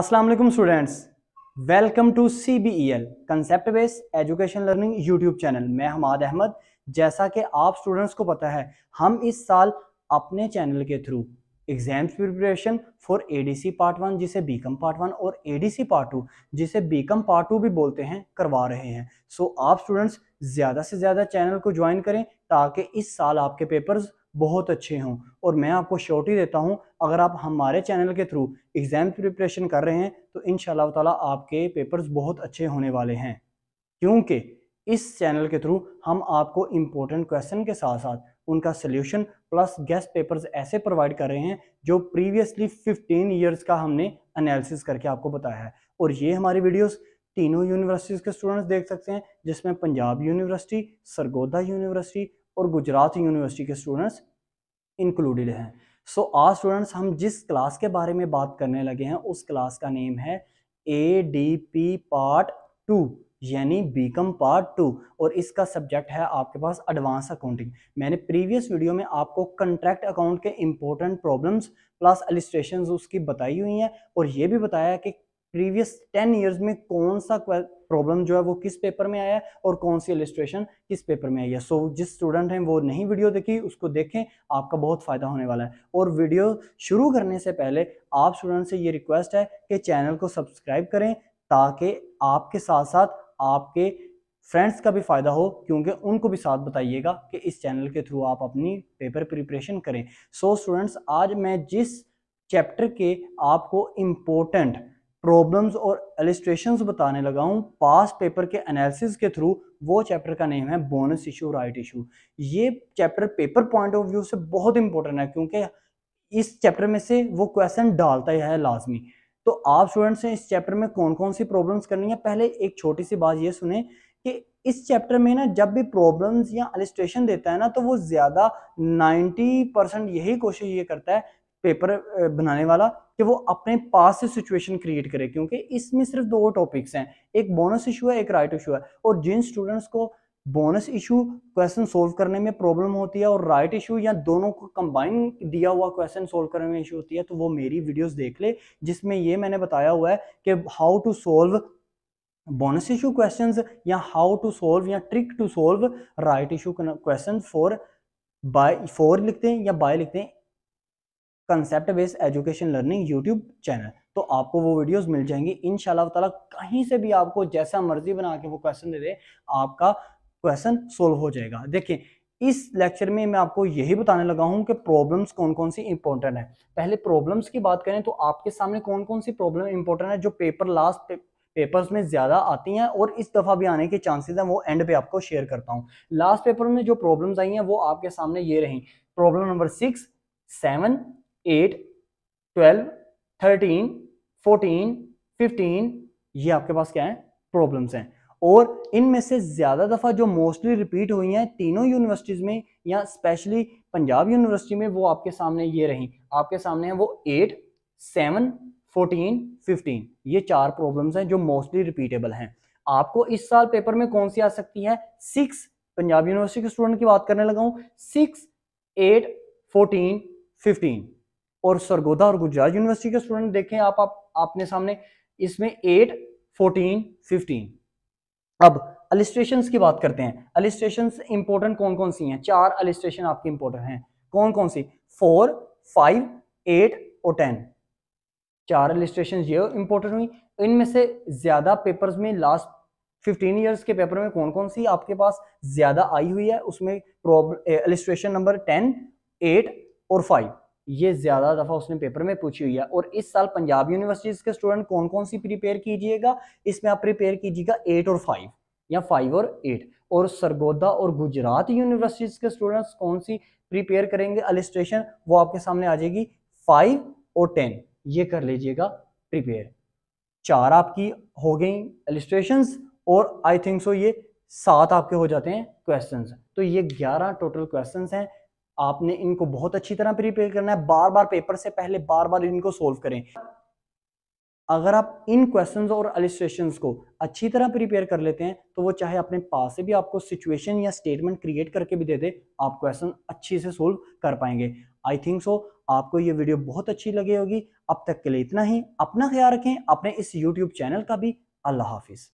अस्सलाम वालेकुम students welcome to C B E L concept based education learning YouTube channel मैं हमाद अहमद जैसा कि आप स्टूडेंट्स को पता है हम इस साल अपने चैनल के through exams preparation for ADC part one जिसे बीकम पार्ट वन और एडीसी पार्ट टू जिसे बीकम पार्ट टू भी बोलते हैं करवा रहे हैं सो so, आप स्टूडेंट्स ज़्यादा से ज़्यादा चैनल को ज्वाइन करें ताकि इस साल आपके पेपर्स बहुत अच्छे हों और मैं आपको श्योरिटी देता हूं अगर आप हमारे चैनल के थ्रू एग्ज़ाम की प्रिपरेशन कर रहे हैं तो इन ताला आपके पेपर्स बहुत अच्छे होने वाले हैं क्योंकि इस चैनल के थ्रू हम आपको इम्पोर्टेंट क्वेश्चन के साथ साथ उनका सोल्यूशन प्लस गेस्ट पेपर्स ऐसे प्रोवाइड कर रहे हैं जो प्रीवियसली फिफ्टीन ईयर्स का हमने एनालिसिस करके आपको बताया है और ये हमारी वीडियोज तीनों यूनिवर्सिटीज़ के स्टूडेंट्स देख सकते हैं जिसमें पंजाब यूनिवर्सिटी सरगोदा यूनिवर्सिटी और गुजरात यूनिवर्सिटी के स्टूडेंट्स इंक्लूडेड हैं सो आज स्टूडेंट्स हम जिस क्लास के बारे में बात करने लगे हैं उस क्लास का नेम है A D P part two यानी बीकम पार्ट टू और इसका सब्जेक्ट है आपके पास एडवांस अकाउंटिंग मैंने प्रीवियस वीडियो में आपको कंट्रैक्ट अकाउंट के इंपॉर्टेंट प्रॉब्लम्स प्लस एलिस्ट्रेशन उसकी बताई हुई हैं और ये भी बताया कि प्रीवियस टेन ईयर्स में कौन सा प्रॉब्लम जो है वो किस पेपर में आया है और कौन सी इलिस्ट्रेशन किस पेपर में आई है सो so, जिस स्टूडेंट हैं वो नहीं वीडियो देखी उसको देखें आपका बहुत फ़ायदा होने वाला है और वीडियो शुरू करने से पहले आप स्टूडेंट से ये रिक्वेस्ट है कि चैनल को सब्सक्राइब करें ताकि आपके साथ साथ आपके फ्रेंड्स का भी फ़ायदा हो क्योंकि उनको भी साथ बताइएगा कि इस चैनल के थ्रू आप अपनी पेपर प्रिपरेशन करें सो so, स्टूडेंट्स आज मैं जिस चैप्टर के आपको इम्पोर्टेंट प्रॉब्लम्स और एलिस्ट्रेशन बताने लगा हूँ पास पेपर के एनालिसिस के थ्रू वो चैप्टर का नेम है बोनस इशू राइट इशू ये chapter paper point of view से बहुत इंपॉर्टेंट है क्योंकि इस चैप्टर में से वो क्वेश्चन डालता ही है लाजमी तो आप स्टूडेंट्स ने इस चैप्टर में कौन कौन सी प्रॉब्लम्स करनी है पहले एक छोटी सी बात ये सुने कि इस चैप्टर में ना जब भी प्रॉब्लम्स या एलिस्ट्रेशन देता है ना तो वो ज़्यादा 90 परसेंट यही कोशिश ये करता है पेपर बनाने वाला कि वो अपने पास से सिचुएशन क्रिएट करे क्योंकि इसमें सिर्फ दो टॉपिक्स हैं एक बोनस इशू है एक राइट इशू है और जिन स्टूडेंट्स को बोनस इशू क्वेश्चन सोल्व करने में प्रॉब्लम होती है और राइट इशू या दोनों को कंबाइन दिया हुआ क्वेश्चन सोल्व करने में इशू होती है तो वो मेरी वीडियोस देख ले जिसमें ये मैंने बताया हुआ है कि how to solve bonus issue questions या हाउ टू सोल्व या trick to solve right issue question four by four लिखते हैं या बाय लिखते हैं concept based education learning YouTube channel तो आपको वो वीडियोस मिल जाएंगी इन ताला कहीं से भी आपको जैसा मर्जी बना के वो क्वेश्चन दे दे आपका क्वेश्चन सोल्व हो जाएगा देखिए इस लेक्चर में मैं आपको यही बताने लगा हूं कि प्रॉब्लम्स कौन कौन सी इंपॉर्टेंट है पहले प्रॉब्लम्स की बात करें तो आपके सामने कौन कौन सी प्रॉब्लम इंपॉर्टेंट है जो पेपर लास्ट पे, पेपर्स में ज़्यादा आती हैं और इस दफ़ा भी आने के चांसेस हैं वो एंड पे आपको शेयर करता हूँ लास्ट पेपर में जो प्रॉब्लम्स आई हैं वो आपके सामने ये रही problem number six seven eight twelve thirteen fourteen fifteen ये आपके पास क्या है प्रॉब्लम्स हैं और इनमें से ज़्यादा दफ़ा जो मोस्टली रिपीट हुई हैं तीनों यूनिवर्सिटीज़ में या स्पेशली पंजाब यूनिवर्सिटी में वो आपके सामने ये रही आपके सामने हैं वो एट सेवन फोर्टीन फिफ्टीन ये चार प्रॉब्लम्स हैं जो मोस्टली रिपीटेबल हैं आपको इस साल पेपर में कौन सी आ सकती है सिक्स पंजाब यूनिवर्सिटी के स्टूडेंट की बात करने लगा हूँ सिक्स एट फोर्टीन फिफ्टीन और सरगोदा और गुजरात यूनिवर्सिटी के स्टूडेंट देखें आप, आप आपने सामने इसमें एट फोर्टीन फिफ्टीन अब अलिस्ट्रेशन की बात करते हैं अलिस्ट्रेशन इंपॉर्टेंट कौन कौन सी हैं चार अलिस्ट्रेशन आपकी इंपॉर्टेंट हैं कौन कौन सी फोर फाइव एट और टेन चार अलिस्ट्रेशन ये इंपॉर्टेंट हुई इनमें से ज्यादा पेपर्स में लास्ट फिफ्टीन ईयर्स के पेपर में कौन कौन सी आपके पास ज्यादा आई हुई है उसमें अलिस्ट्रेशन नंबर टेन एट और फाइव ये ज़्यादा दफ़ा उसने पेपर में पूछी हुई है और इस साल पंजाब यूनिवर्सिटीज़ के स्टूडेंट कौन कौन सी प्रिपेयर कीजिएगा इसमें आप प्रिपेयर कीजिएगा एट और फाइव या फाइव और एट और सरगोदा और गुजरात यूनिवर्सिटीज़ के स्टूडेंट्स कौन सी प्रिपेयर करेंगे अलिस्ट्रेशन वो आपके सामने आ जाएगी फाइव और टेन ये कर लीजिएगा प्रिपेयर चार आपकी हो गई अलिस्ट्रेशन और आई थिंक सो ये सात आपके हो जाते हैं क्वेश्चंस तो ये ग्यारह टोटल क्वेश्चंस हैं आपने इनको बहुत अच्छी तरह प्रिपेयर करना है बार बार पेपर से पहले बार बार इनको सोल्व करें अगर आप इन क्वेश्चंस और एलिस्ट्रेशन को अच्छी तरह प्रिपेयर कर लेते हैं तो वो चाहे अपने पास से भी आपको सिचुएशन या स्टेटमेंट क्रिएट करके भी दे दे आप क्वेश्चन अच्छे से सोल्व कर पाएंगे आई थिंक सो आपको ये वीडियो बहुत अच्छी लगी होगी अब तक के लिए इतना ही अपना ख्याल रखें अपने इस यूट्यूब चैनल का भी अल्लाह हाफिज़